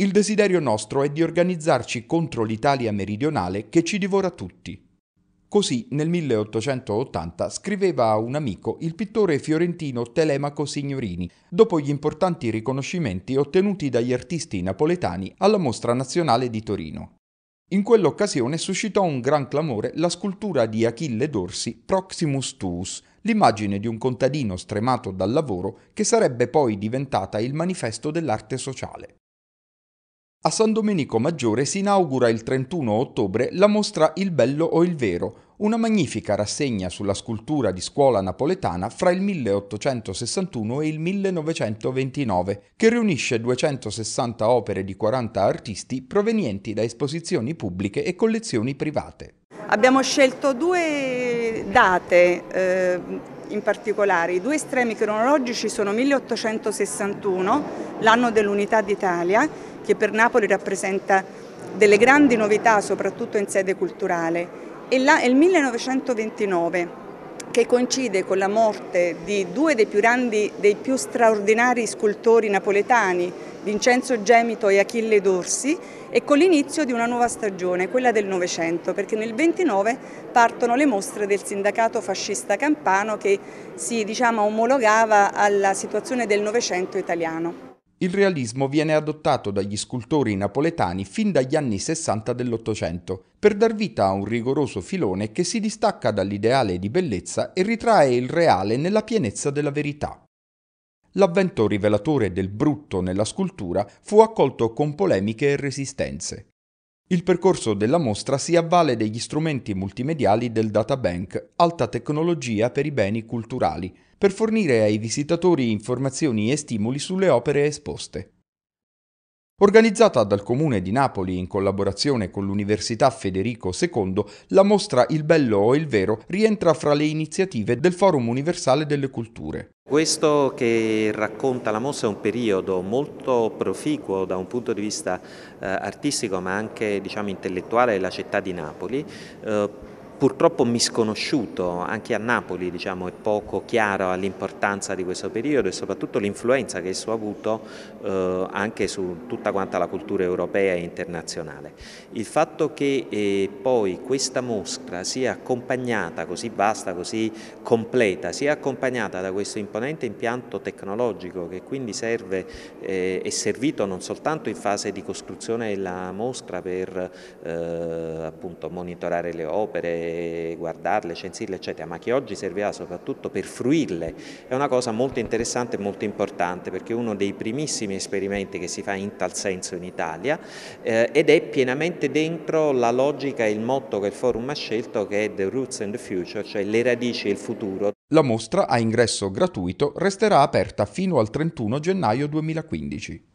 Il desiderio nostro è di organizzarci contro l'Italia meridionale che ci divora tutti. Così nel 1880 scriveva a un amico il pittore fiorentino Telemaco Signorini, dopo gli importanti riconoscimenti ottenuti dagli artisti napoletani alla Mostra Nazionale di Torino. In quell'occasione suscitò un gran clamore la scultura di Achille Dorsi Proximus Tuus, l'immagine di un contadino stremato dal lavoro che sarebbe poi diventata il manifesto dell'arte sociale. A San Domenico Maggiore si inaugura il 31 ottobre la mostra Il bello o il vero, una magnifica rassegna sulla scultura di scuola napoletana fra il 1861 e il 1929, che riunisce 260 opere di 40 artisti provenienti da esposizioni pubbliche e collezioni private. Abbiamo scelto due date eh, in particolare, i due estremi cronologici sono 1861, l'anno dell'Unità d'Italia, che per Napoli rappresenta delle grandi novità, soprattutto in sede culturale. E là, è il 1929 che coincide con la morte di due dei più grandi, dei più straordinari scultori napoletani, Vincenzo Gemito e Achille Dorsi, e con l'inizio di una nuova stagione, quella del Novecento, perché nel 29 partono le mostre del sindacato fascista campano che si diciamo, omologava alla situazione del Novecento italiano. Il realismo viene adottato dagli scultori napoletani fin dagli anni 60 dell'Ottocento, per dar vita a un rigoroso filone che si distacca dall'ideale di bellezza e ritrae il reale nella pienezza della verità. L'avvento rivelatore del brutto nella scultura fu accolto con polemiche e resistenze. Il percorso della mostra si avvale degli strumenti multimediali del Databank, alta tecnologia per i beni culturali, per fornire ai visitatori informazioni e stimoli sulle opere esposte. Organizzata dal Comune di Napoli in collaborazione con l'Università Federico II, la mostra Il Bello o il Vero rientra fra le iniziative del Forum Universale delle Culture. Questo che racconta la mostra è un periodo molto proficuo da un punto di vista eh, artistico ma anche diciamo, intellettuale della città di Napoli. Eh, purtroppo misconosciuto anche a Napoli, diciamo, è poco chiaro l'importanza di questo periodo e soprattutto l'influenza che esso ha avuto eh, anche su tutta quanta la cultura europea e internazionale. Il fatto che eh, poi questa mostra sia accompagnata così vasta, così completa, sia accompagnata da questo imponente impianto tecnologico che quindi serve, eh, è servito non soltanto in fase di costruzione della mostra per eh, appunto, monitorare le opere, guardarle, censirle, eccetera, ma che oggi servirà soprattutto per fruirle, è una cosa molto interessante e molto importante perché è uno dei primissimi esperimenti che si fa in tal senso in Italia eh, ed è pienamente dentro la logica e il motto che il forum ha scelto che è The Roots and the Future, cioè le radici e il futuro. La mostra a ingresso gratuito resterà aperta fino al 31 gennaio 2015.